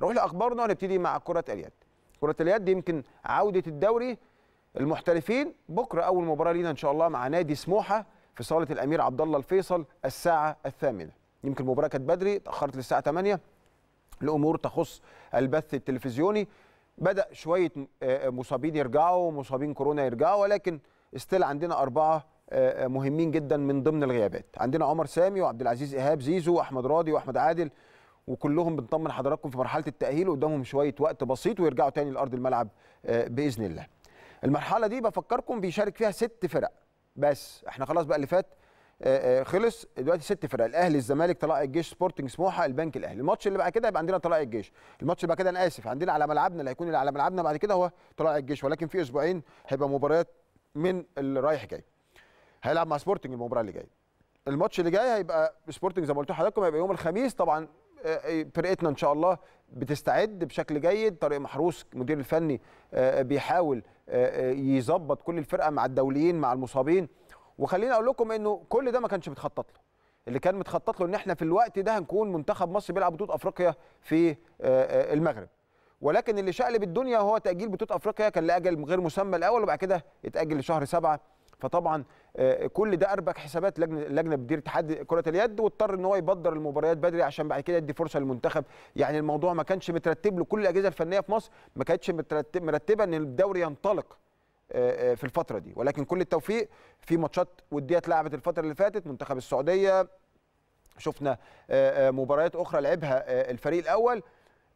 هنروح لاخبارنا ونبتدي مع كره اليد كره اليد يمكن عوده الدوري المحترفين بكره اول مباراه لينا ان شاء الله مع نادي سموحه في صاله الامير عبد الله الفيصل الساعه الثامنه يمكن المباراه كانت بدري تاخرت للساعه 8 لامور تخص البث التلفزيوني بدا شويه آه، آه، مصابين يرجعوا ومصابين كورونا يرجعوا ولكن استيل عندنا اربعه آه، مهمين جدا من ضمن الغيابات عندنا عمر سامي وعبد العزيز ايهاب زيزو واحمد راضي واحمد عادل وكلهم بنطمن حضراتكم في مرحله التاهيل وقدامهم شويه وقت بسيط ويرجعوا تاني لارض الملعب آه، باذن الله المرحله دي بفكركم بيشارك فيها ست فرق بس احنا خلاص بقى اللي فات آه، آه، خلص دلوقتي ست فرق الاهلي الزمالك طلائع الجيش سبورتنج سموحه البنك الاهلي الماتش اللي بعد كده يبقى عندنا طلائع الجيش الماتش اللي بعد كده انا اسف عندنا على ملعبنا اللي هيكون اللي على ملعبنا بعد كده هو طلائع الجيش ولكن في اسبوعين هيبقى مباريات من اللي رايح جاي هيلعب مع سبورتنج المباراه اللي جايه الماتش اللي جاي هيبقى سبورتنج زي ما قلت لحضراتكم هيبقى يوم الخميس طبعا آه، آه، فرقتنا ان شاء الله بتستعد بشكل جيد طارق محروس المدير الفني آه، بيحاول يظبط كل الفرقه مع الدوليين مع المصابين وخليني اقول لكم انه كل ده ما كانش متخطط له اللي كان متخطط له ان احنا في الوقت ده هنكون منتخب مصر بيلعب بطوله افريقيا في المغرب ولكن اللي شقلب الدنيا هو تاجيل بطوله افريقيا كان لاجل غير مسمى الاول وبعد كده اتاجل لشهر سبعة فطبعا آه، كل ده اربك حسابات لجنه لجنه بتدير اتحاد كره اليد واضطر ان هو يبدر المباريات بدري عشان بعد كده يدي فرصه للمنتخب يعني الموضوع ما كانش مترتب له كل الاجهزه الفنيه في مصر ما كانتش مترتب مرتبه ان الدوري ينطلق آه، آه، في الفتره دي ولكن كل التوفيق في ماتشات وديه اتلعبت الفتره اللي فاتت منتخب السعوديه شفنا مباريات اخرى لعبها الفريق الاول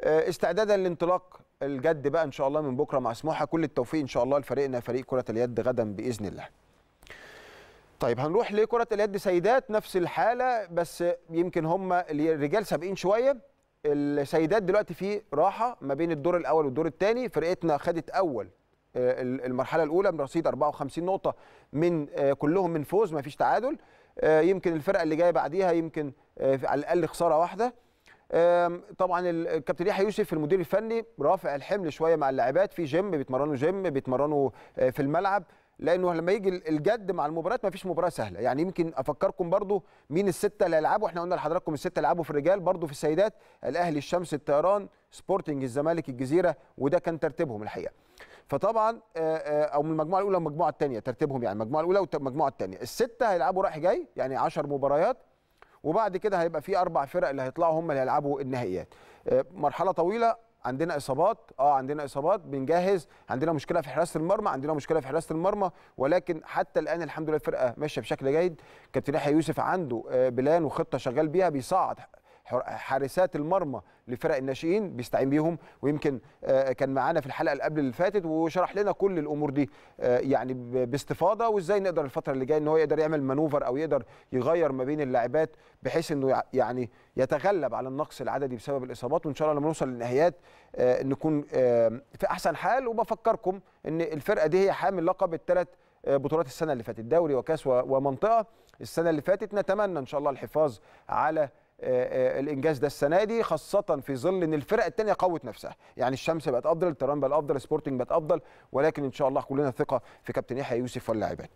استعدادا لانطلاق الجد بقى ان شاء الله من بكره مع سموحه كل التوفيق ان شاء الله لفريقنا فريق كره اليد غدا باذن الله طيب هنروح لكره اليد سيدات نفس الحاله بس يمكن هم الرجال سابقين شويه السيدات دلوقتي في راحه ما بين الدور الاول والدور الثاني فرقتنا خدت اول آه، المرحله الاولى برصيد 54 نقطه من آه، كلهم من فوز ما فيش تعادل آه، يمكن الفرقه اللي جايه بعديها يمكن على الاقل خساره واحده طبعا الكابتن يحيى يوسف المدير الفني رافع الحمل شويه مع اللاعبات في جيم بيتمرنوا جيم بيتمرنوا في الملعب لانه لما يجي الجد مع المباريات ما فيش مباراه سهله يعني يمكن افكركم برضو مين السته اللي هيلعبوا احنا قلنا لحضراتكم السته اللي هيلعبوا في الرجال برضو في السيدات الاهلي الشمس الطيران سبورتنج الزمالك الجزيره وده كان ترتيبهم الحقيقه فطبعا آه، آه، او من المجموعه الاولى والمجموعه الثانيه ترتيبهم يعني المجموعه الاولى والمجموعه الثانيه السته هيلعبوا رايح جاي يعني 10 مباريات وبعد كده هيبقى في اربع فرق اللي هيطلعوا هم اللي هيلعبوا النهائيات آه، مرحله طويله عندنا اصابات اه عندنا اصابات بنجهز عندنا مشكله في حراسه المرمى عندنا مشكله في حراسه المرمى ولكن حتى الان الحمد لله الفرقه ماشيه بشكل جيد كابتن يحيى يوسف عنده آه، بلان وخطه شغال بيها بيصعد حارسات المرمى لفرق الناشئين بيستعين بيهم ويمكن آه، كان معانا في الحلقه اللي قبل اللي فاتت وشرح لنا كل الامور دي آه، يعني باستفاضه وازاي نقدر الفتره اللي جايه ان هو يقدر يعمل مانوفر او يقدر يغير ما بين اللاعبات بحيث انه يعني يتغلب على النقص العددي بسبب الاصابات وان شاء الله لما نوصل للنهايات آه، نكون في احسن حال وبفكركم ان الفرقه دي هي حامل لقب الثلاث بطولات السنه اللي فاتت دوري وكاس ومنطقه السنه اللي فاتت نتمنى ان شاء الله الحفاظ على آه، آه، الانجاز ده السنه دي خاصه في ظل ان الفرق الثانيه قوت نفسها يعني الشمس بقت افضل الترام بقت افضل سبورتنج بقت افضل ولكن ان شاء الله كلنا ثقه في كابتن يحيى يوسف واللاعبين